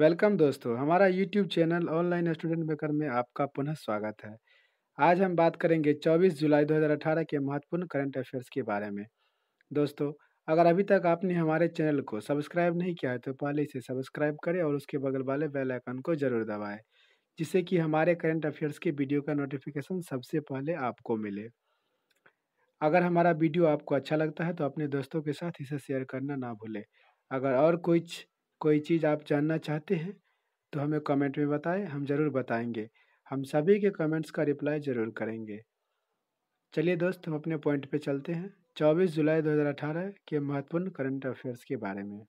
welcome दोस्तों हमारा YouTube channel online student maker में आपका पुनः स्वागत है आज हम बात करेंगे 24 जुलाई 2018 के महत्वपूर्ण करंट अफेयर्स के बारे में दोस्तों अगर अभी तक आपने हमारे चैनल को सब्सक्राइब नहीं किया है तो पहले इसे सब्सक्राइब करें और उसके बगल वाले बेल आइकन को जरूर दबाएँ जिससे कि हमारे करंट अफेयर्स के वीडियो का नोटिफिकेशन सबसे पहले आपको मिले अगर हमारा वीडियो आपको अच्छा लगता है तो अपने दोस्तों के साथ इसे शेयर करना ना भूलें अगर और कुछ कोई चीज़ आप जानना चाहते हैं तो हमें कमेंट में बताएं हम ज़रूर बताएंगे हम सभी के कमेंट्स का रिप्लाई ज़रूर करेंगे चलिए दोस्त हम अपने पॉइंट पे चलते हैं 24 जुलाई 2018 के महत्वपूर्ण करंट अफेयर्स के बारे में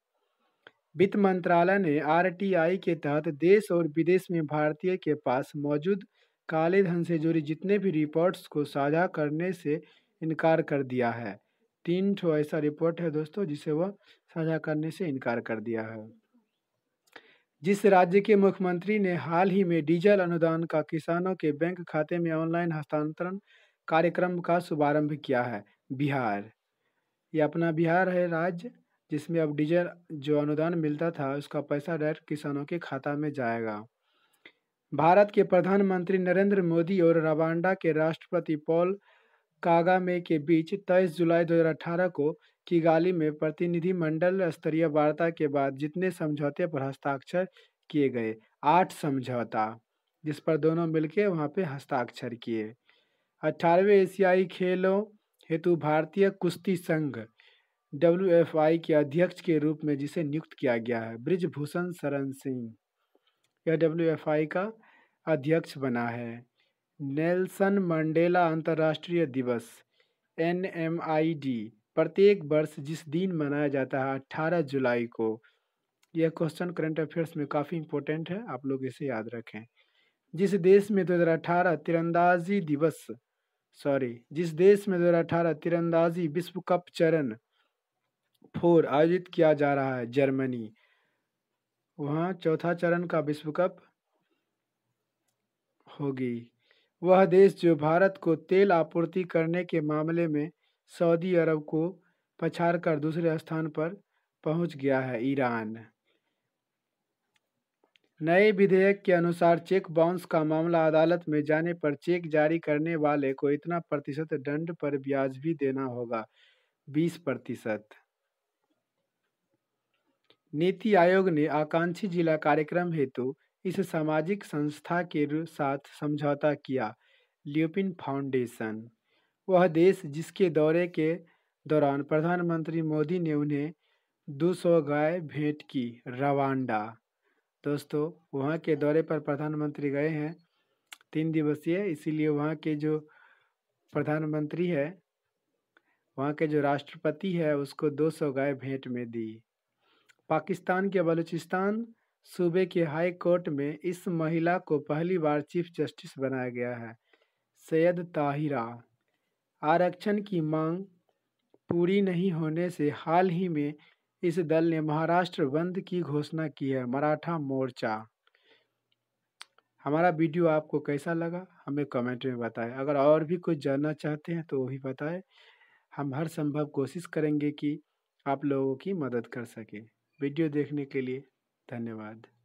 वित्त मंत्रालय ने आरटीआई के तहत देश और विदेश में भारतीय के पास मौजूद काले धन से जुड़ी जितने भी रिपोर्ट्स को साझा करने से इनकार कर दिया है तीन ठो ऐसा रिपोर्ट है दोस्तों जिसे वह साझा करने से इनकार कर दिया है जिस राज्य के मुख्यमंत्री ने हाल ही में डीजल अनुदान का किसानों के बैंक खाते में ऑनलाइन हस्तांतरण कार्यक्रम का शुभारंभ किया है बिहार ये अपना बिहार है राज्य जिसमें अब डीजल जो अनुदान मिलता था उसका पैसा डायरेक्ट किसानों के खाता में जाएगा भारत के प्रधानमंत्री नरेंद्र मोदी और रवांडा के राष्ट्रपति पॉल कागामे के बीच 23 जुलाई 2018 को किगाली में प्रतिनिधिमंडल स्तरीय वार्ता के बाद जितने समझौते पर हस्ताक्षर किए गए आठ समझौता जिस पर दोनों मिलके वहाँ पे हस्ताक्षर किए अठारहवें एशियाई खेलों हेतु भारतीय कुश्ती संघ डब्ल्यू के अध्यक्ष के रूप में जिसे नियुक्त किया गया है ब्रिजभूषण शरण सिंह यह डब्ल्यू का अध्यक्ष बना है नेल्सन मंडेला अंतर्राष्ट्रीय दिवस एन एम आई डी प्रत्येक वर्ष जिस दिन मनाया जाता है अट्ठारह जुलाई को यह क्वेश्चन करंट अफेयर्स में काफ़ी इंपॉर्टेंट है आप लोग इसे याद रखें जिस देश में दो हज़ार अठारह तिरंदाजी दिवस सॉरी जिस देश में दो हज़ार अठारह तिरंदाजी विश्व कप चरण फोर आयोजित किया जा रहा है जर्मनी वहाँ चौथा चरण का विश्व कप होगी वह देश जो भारत को तेल आपूर्ति करने के मामले में सऊदी अरब को पछाड़ कर दूसरे स्थान पर पहुंच गया है ईरान नए विधेयक के अनुसार चेक बाउंस का मामला अदालत में जाने पर चेक जारी करने वाले को इतना प्रतिशत दंड पर ब्याज भी देना होगा बीस प्रतिशत नीति आयोग ने आकांक्षी जिला कार्यक्रम हेतु इस सामाजिक संस्था के साथ समझौता किया ल्यूपिन फाउंडेशन वह देश जिसके दौरे के दौरान प्रधानमंत्री मोदी ने उन्हें 200 गाय भेंट की रवांडा दोस्तों वहाँ के दौरे पर प्रधानमंत्री गए हैं तीन दिवसीय इसीलिए वहाँ के जो प्रधानमंत्री है वहाँ के जो राष्ट्रपति है उसको 200 गाय भेंट में दी पाकिस्तान के बलूचिस्तान सूबे के हाई कोर्ट में इस महिला को पहली बार चीफ जस्टिस बनाया गया है सैयद ताहिरा आरक्षण की मांग पूरी नहीं होने से हाल ही में इस दल ने महाराष्ट्र बंद की घोषणा की है मराठा मोर्चा हमारा वीडियो आपको कैसा लगा हमें कमेंट में बताएं अगर और भी कुछ जानना चाहते हैं तो वो भी बताएं हम हर संभव कोशिश करेंगे कि आप लोगों की मदद कर सकें वीडियो देखने के लिए धन्यवाद